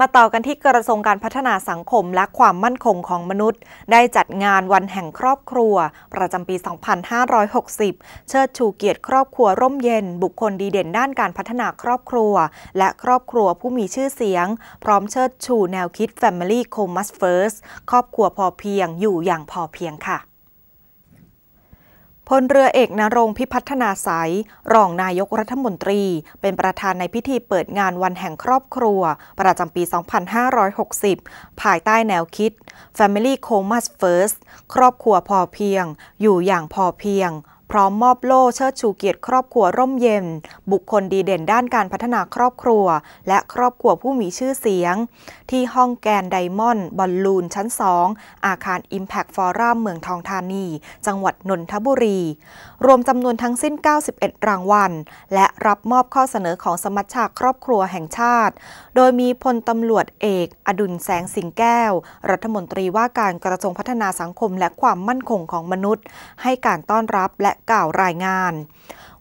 มาต่อกันที่กระทรวงการพัฒนาสังคมและความมั่นคงของมนุษย์ ได้จัดงานวันแห่งครอบครัว ประจำปี 2560 เชิดชูเกียรติครอบครัวร่มเย็น บุคคลดีเด่นด้านการพัฒนาครอบครัว และครอบครัวผู้มีชื่อเสียง พร้อมเชิดชูแนวคิด Family c o m e s First ครอบครัวพอเพียงอยู่อย่างพอเพียงค่ะพลเรือเอกนรงพิพัฒนาสายรองนายกรัฐมนตรี เป็นประธานในพิธีเปิดงานวันแห่งครอบครัว ประจำปี 2560ภายใต้แนวคิด Family Comas First ครอบครัวพอเพียง อยู่อย่างพอเพียงพร้อมมอบโล่เชิดชูเกียรติครอบครัวร่มเย็นบุคคลดีเด่นด้านการพัฒนาครอบครัว และครอบครัวผู้มีชื่อเสียง ที่ห้องแกนไดมอนด์บอลลูนชั้น2อาคาร Impact Forum เมืองทองธานี จังหวัดนนทบุรี รวมจำนวนทั้งสิ้น 91 รางวัล และรับมอบข้อเสนอของสมัชชาครอบครัวแห่งชาติ โดยมีพลตำรวจเอก อดุลแสงสิงแก้ว รัฐมนตรีว่าการกระทรวงพัฒนาสังคมและความมั่นคงของมนุษย์ ให้การต้อนรับและกล่าวรายงาน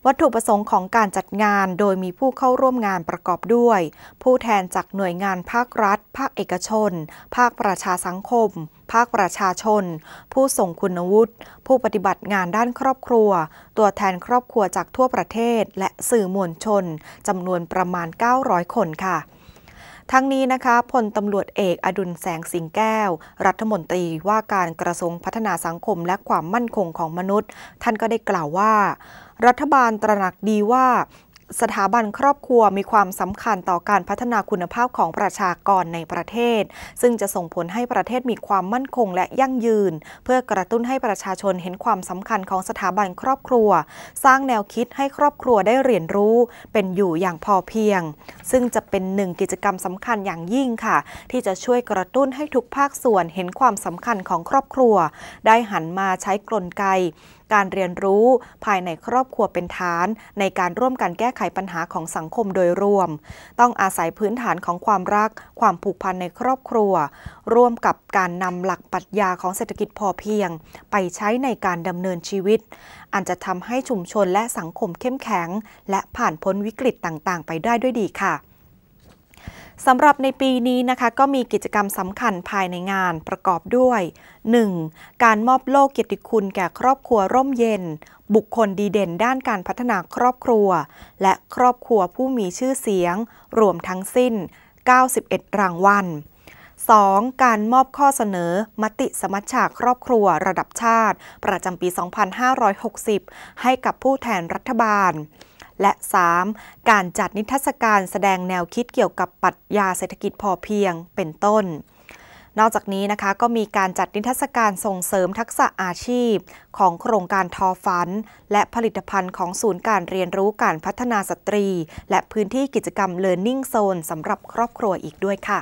วัตถุประสงค์ของการจัดงานโดยมีผู้เข้าร่วมงานประกอบด้วย ผู้แทนจากหน่วยงานภาครัฐ ภาคเอกชน ภาคประชาสังคม ภาคประชาชน ผู้ส่งคุณวุฒิ ผู้ปฏิบัติงานด้านครอบครัว ตัวแทนครอบครัวจากทั่วประเทศ และสื่อมวลชนจำนวนประมาณ 900 คนค่ะทั้งนี้นะคะพลตำรวจเอกอดุลแสงสิงแก้ว รัฐมนตรีว่าการกระทรวงพัฒนาสังคมและความมั่นคงของมนุษย์ ท่านก็ได้กล่าวว่า รัฐบาลตระหนักดีว่าสถาบันครอบครัวมีความสำคัญต่อการพัฒนาคุณภาพของประชากรในประเทศ ซึ่งจะส่งผลให้ประเทศมีความมั่นคงและยั่งยืน เพื่อกระตุ้นให้ประชาชนเห็นความสำคัญของสถาบันครอบครัว สร้างแนวคิดให้ครอบครัวได้เรียนรู้เป็นอยู่อย่างพอเพียง ซึ่งจะเป็นหนึ่งกิจกรรมสำคัญอย่างยิ่งค่ะ ที่จะช่วยกระตุ้นให้ทุกภาคส่วนเห็นความสำคัญของครอบครัว ได้หันมาใช้กลไกการเรียนรู้ภายในครอบครัวเป็นฐาน ในการร่วมกันแก้ไขปัญหาของสังคมโดยรวม ต้องอาศัยพื้นฐานของความรัก ความผูกพันในครอบครัว ร่วมกับการนำหลักปรัชญาของเศรษฐกิจพอเพียง ไปใช้ในการดำเนินชีวิต อันจะทำให้ชุมชนและสังคมเข้มแข็ง และผ่านพ้นวิกฤตต่างๆ ไปได้ด้วยดีค่ะสำหรับในปีนี้นะคะ ก็มีกิจกรรมสำคัญภายในงานประกอบด้วย 1. การมอบโลกเกียรติคุณแก่ครอบครัวร่มเย็น บุคคลดีเด่นด้านการพัฒนาครอบครัว และครอบครัวผู้มีชื่อเสียง รวมทั้งสิ้น 91 รางวัล 2. การมอบข้อเสนอ มติสมัชชาครอบครัวระดับชาติ ประจำปี 2560 ให้กับผู้แทนรัฐบาลและ 3. การจัดนิทรรศการแสดงแนวคิดเกี่ยวกับปัจญาเศรษฐกิจพอเพียงเป็นต้น นอกจากนี้นะคะก็มีการจัดนิทรรศการส่งเสริมทักษะอาชีพของโครงการทอฝัน และผลิตภัณฑ์ของศูนย์การเรียนรู้การพัฒนาสตรี และพื้นที่กิจกรรม Learning Zone สำหรับครอบครัวอีกด้วยค่ะ